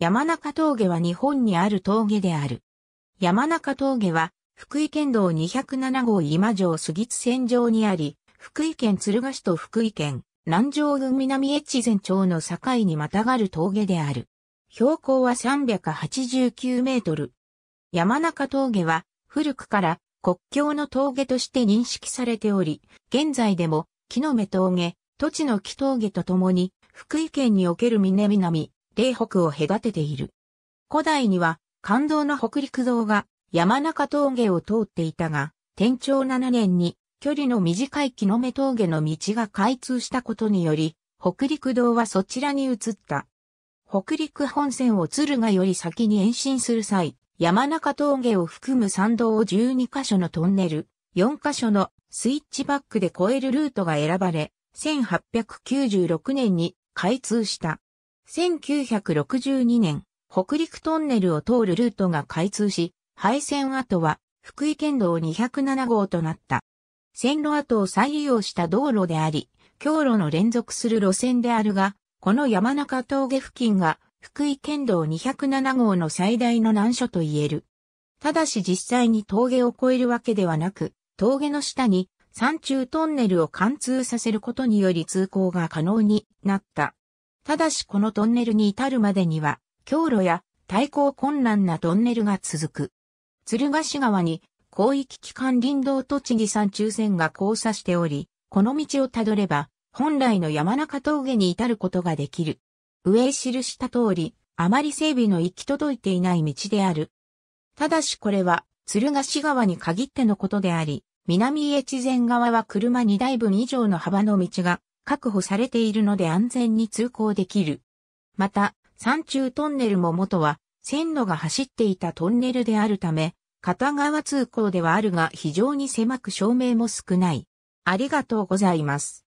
山中峠は日本にある峠である。山中峠は、福井県道207号今城杉津線上にあり、福井県鶴賀市と福井県南城郡南越前町の境にまたがる峠である。標高は389メートル。山中峠は古くから国境の峠として認識されており、現在でも木の芽峠、土地の木峠とともに福井県における峰南、嶺北を隔てている。古代には、感動の北陸道が山中峠を通っていたが、天長7年に距離の短い木の目峠の道が開通したことにより、北陸道はそちらに移った。北陸本線を敦賀より先に延伸する際、山中峠を含む山道を12カ所のトンネル、4カ所のスイッチバックで越えるルートが選ばれ、1896年に開通した。1962年、北陸トンネルを通るルートが開通し、廃線跡は福井県道207号となった。線路跡を再利用した道路であり、強路の連続する路線であるが、この山中峠付近が福井県道207号の最大の難所と言える。ただし実際に峠を越えるわけではなく、峠の下に山中トンネルを貫通させることにより通行が可能になった。ただしこのトンネルに至るまでには、強路や対抗困難なトンネルが続く。鶴ヶ市川に広域機関林道栃木山中線が交差しており、この道をたどれば、本来の山中峠に至ることができる。上記した通り、あまり整備の行き届いていない道である。ただしこれは、鶴ヶ市川に限ってのことであり、南越前側は車2台分以上の幅の道が確保されているので安全に通行できる。また、山中トンネルも元は線路が走っていたトンネルであるため、片側通行ではあるが非常に狭く照明も少ない。ありがとうございます。